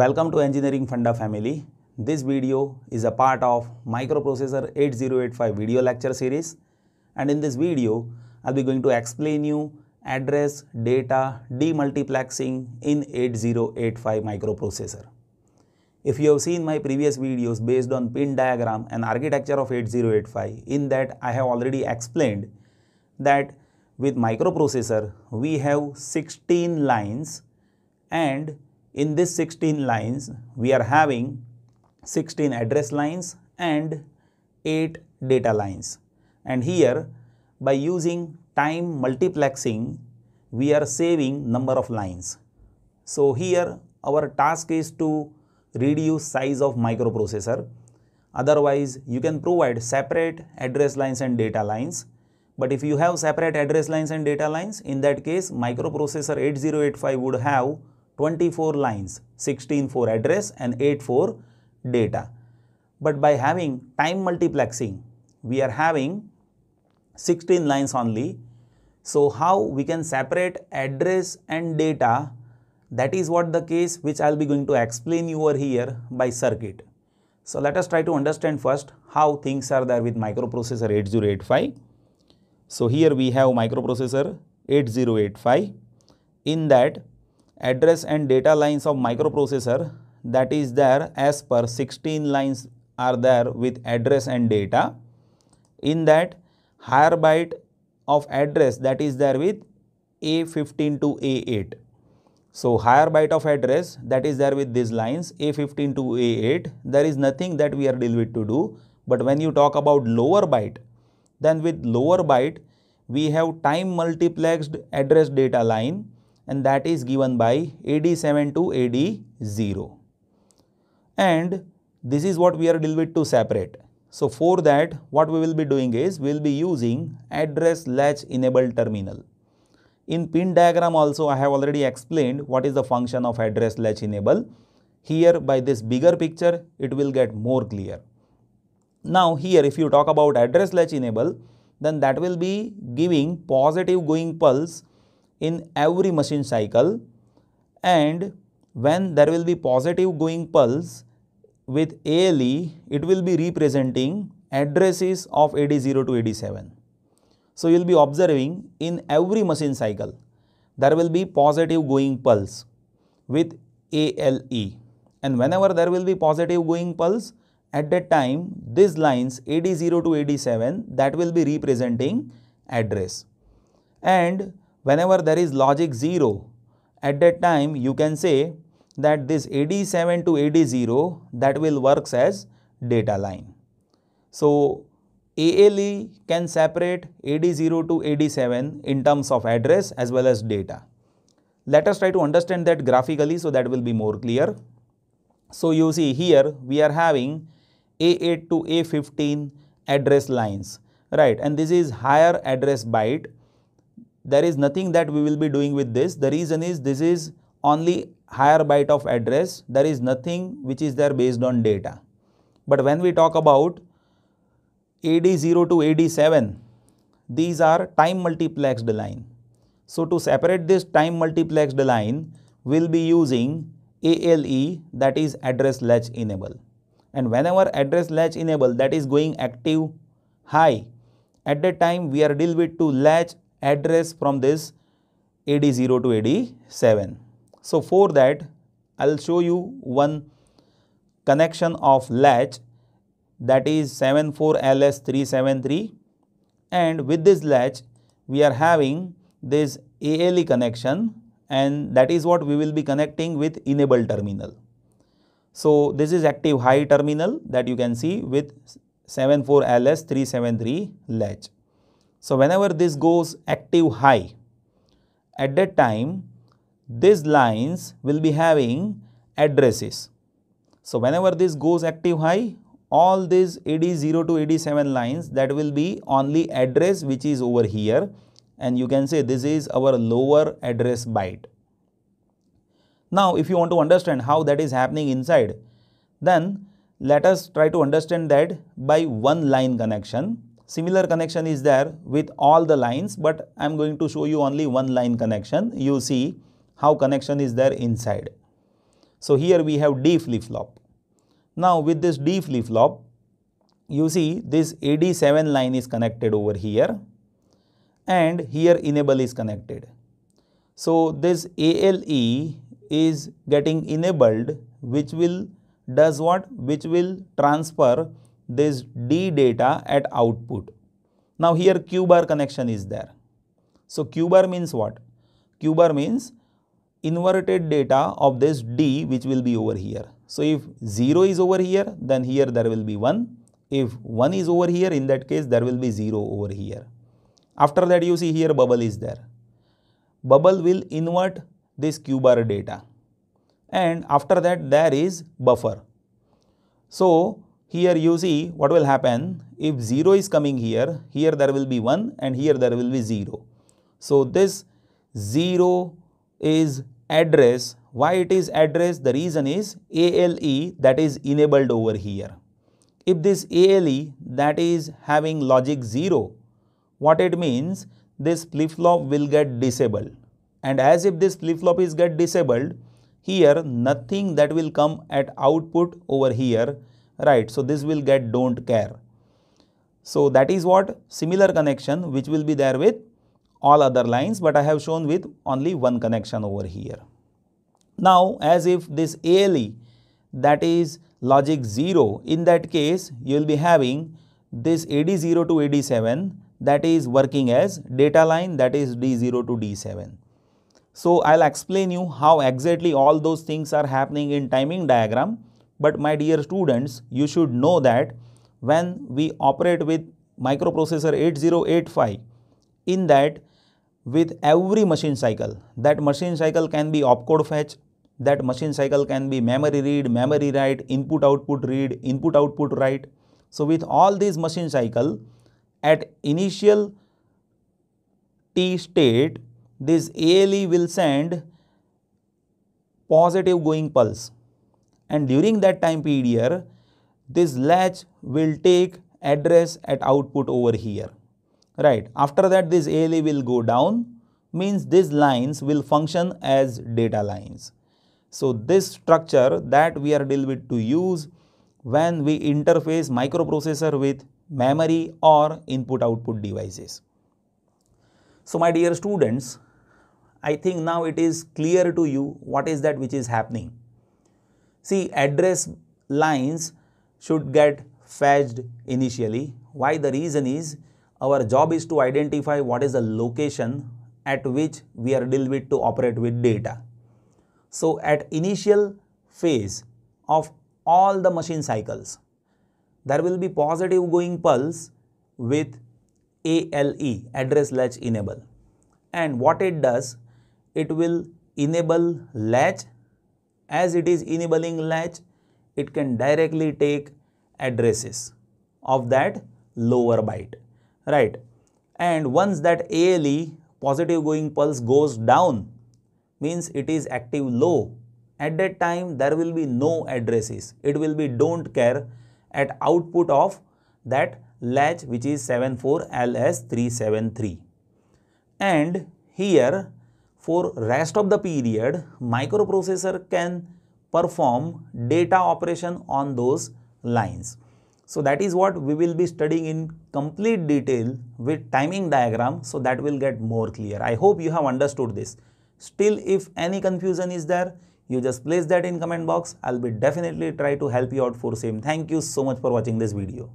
Welcome to Engineering Funda family. This video is a part of Microprocessor 8085 video lecture series and in this video I'll be going to explain you address, data, demultiplexing in 8085 microprocessor. If you have seen my previous videos based on pin diagram and architecture of 8085, in that I have already explained that with microprocessor we have 16 lines and in this 16 lines we are having 16 address lines and 8 data lines and here by using time multiplexing we are saving number of lines. So here our task is to reduce size of microprocessor otherwise you can provide separate address lines and data lines but if you have separate address lines and data lines in that case microprocessor 8085 would have 24 lines, 16 for address and 8 for data. But by having time multiplexing, we are having 16 lines only. So how we can separate address and data that is what the case which I will be going to explain you over here by circuit. So let us try to understand first how things are there with microprocessor 8085. So here we have microprocessor 8085. In that address and data lines of microprocessor that is there as per 16 lines are there with address and data. In that higher byte of address that is there with A15 to A8. So higher byte of address that is there with these lines A15 to A8 there is nothing that we are dealing with to do but when you talk about lower byte then with lower byte we have time multiplexed address data line and that is given by AD7 to AD0. And this is what we are deal to separate. So for that what we will be doing is we will be using address latch enable terminal. In pin diagram also I have already explained what is the function of address latch enable. Here by this bigger picture it will get more clear. Now here if you talk about address latch enable then that will be giving positive going pulse in every machine cycle and when there will be positive going pulse with ALE, it will be representing addresses of AD0 to AD7. So, you will be observing in every machine cycle, there will be positive going pulse with ALE and whenever there will be positive going pulse, at that time these lines AD0 to AD7 that will be representing address and whenever there is logic 0 at that time you can say that this AD7 to AD0 that will works as data line. So ALE can separate AD0 to AD7 in terms of address as well as data. Let us try to understand that graphically so that will be more clear. So you see here we are having A8 to A15 address lines right and this is higher address byte there is nothing that we will be doing with this. The reason is this is only higher byte of address. There is nothing which is there based on data. But when we talk about AD0 to AD7, these are time multiplexed line. So to separate this time multiplexed line, we'll be using ALE that is address latch enable. And whenever address latch enable that is going active high, at that time we are deal with to latch address from this AD0 to AD7. So for that, I'll show you one connection of latch that is 74LS373 and with this latch we are having this ALE connection and that is what we will be connecting with enable terminal. So this is active high terminal that you can see with 74LS373 latch. So whenever this goes active high, at that time, these lines will be having addresses. So whenever this goes active high, all these AD0 to AD7 lines that will be only address which is over here and you can say this is our lower address byte. Now if you want to understand how that is happening inside, then let us try to understand that by one line connection similar connection is there with all the lines but I am going to show you only one line connection. You see how connection is there inside. So here we have D flip-flop. Now with this D flip-flop, you see this AD7 line is connected over here and here enable is connected. So this ALE is getting enabled which will does what? Which will transfer this D data at output. Now here Q bar connection is there. So Q bar means what? Q bar means inverted data of this D which will be over here. So if 0 is over here then here there will be 1. If 1 is over here in that case there will be 0 over here. After that you see here bubble is there. Bubble will invert this Q bar data and after that there is buffer. So here you see what will happen if 0 is coming here, here there will be 1 and here there will be 0. So this 0 is address. Why it is address? The reason is ALE that is enabled over here. If this ALE that is having logic 0, what it means? This flip-flop will get disabled. And as if this flip-flop is get disabled, here nothing that will come at output over here right so this will get don't care so that is what similar connection which will be there with all other lines but i have shown with only one connection over here now as if this ale that is logic 0 in that case you will be having this ad0 to ad7 that is working as data line that is d0 to d7 so i'll explain you how exactly all those things are happening in timing diagram but my dear students, you should know that when we operate with microprocessor 8085, in that with every machine cycle, that machine cycle can be opcode fetch, that machine cycle can be memory read, memory write, input output read, input output write. So with all these machine cycle, at initial T state, this ALE will send positive going pulse and during that time period this latch will take address at output over here right after that this ALE will go down means these lines will function as data lines so this structure that we are dealing with to use when we interface microprocessor with memory or input output devices so my dear students I think now it is clear to you what is that which is happening See address lines should get fetched initially. Why? The reason is our job is to identify what is the location at which we are deal with to operate with data. So at initial phase of all the machine cycles, there will be positive going pulse with ALE address latch enable and what it does it will enable latch as it is enabling latch it can directly take addresses of that lower byte right and once that ALE positive going pulse goes down means it is active low at that time there will be no addresses it will be don't care at output of that latch which is 74LS373 and here for rest of the period microprocessor can perform data operation on those lines. So that is what we will be studying in complete detail with timing diagram so that will get more clear. I hope you have understood this. Still if any confusion is there, you just place that in comment box. I'll be definitely try to help you out for same. Thank you so much for watching this video.